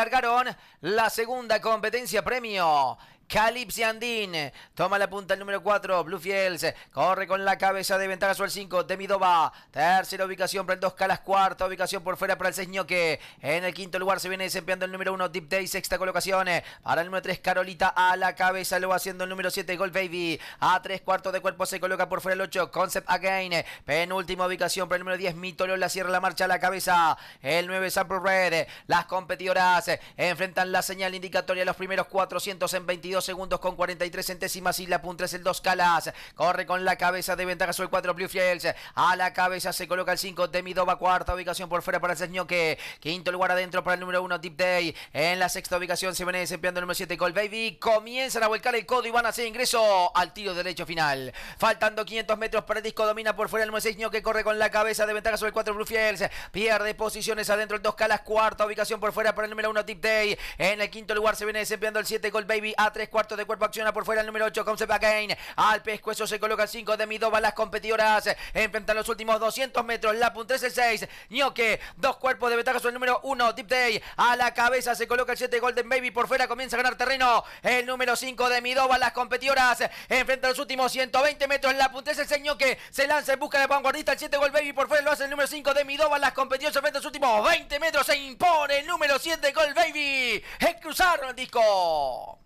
Cargaron la segunda competencia premio Calipsi Andine Toma la punta el número 4, Bluefields. Corre con la cabeza de ventaja sobre el 5, Demidova, Tercera ubicación para el 2 Calas. Cuarta ubicación por fuera para el 6 Ñoque. En el quinto lugar se viene desempeñando el número 1, Deep Day. Sexta colocación para el número 3, Carolita. A la cabeza lo va haciendo el número 7, Gold Baby. A tres cuartos de cuerpo se coloca por fuera el 8, Concept Again. Penúltima ubicación para el número 10, Mitolo. La cierra la marcha a la cabeza. El 9, Sample Red. Las competidoras enfrentan la señal indicatoria los primeros 400 en 22 segundos con 43 centésimas y la punta es el 2 Calas. Corre con la cabeza de ventaja sobre el 4 Blue Fields. A la cabeza se coloca el 5 demidova Cuarta ubicación por fuera para el ñoque. Quinto lugar adentro para el número 1 Deep Day. En la sexta ubicación se viene desempeñando el número 7 Gold Baby. Comienzan a volcar el codo y van a hacer ingreso al tiro derecho final. Faltando 500 metros para el disco. Domina por fuera el número 6 Ñoque. Corre con la cabeza de ventaja sobre el 4 Blue Fields. Pierde posiciones adentro el 2 Calas. Cuarta ubicación por fuera para el número 1 Deep Day. En el quinto lugar se viene desempeñando el 7 Gold Baby. A 3 cuarto de cuerpo acciona por fuera el número 8, Concept Again. Al pescuezo se coloca el 5 de Midova. Las competidoras enfrentan los últimos 200 metros. La punta es el 6. Ñoque, dos cuerpos de ventaja sobre el número 1, Deep Day. A la cabeza se coloca el 7, Golden Baby. Por fuera comienza a ganar terreno. El número 5 de Midova. Las competidoras enfrentan los últimos 120 metros. La punta es el 6, Ñoque. Se lanza en busca de vanguardista. El 7, Golden Baby. Por fuera lo hace el número 5 de midoba Las competidoras enfrentan los últimos 20 metros. Se impone el número 7, Golden Baby. Es cruzar el disco.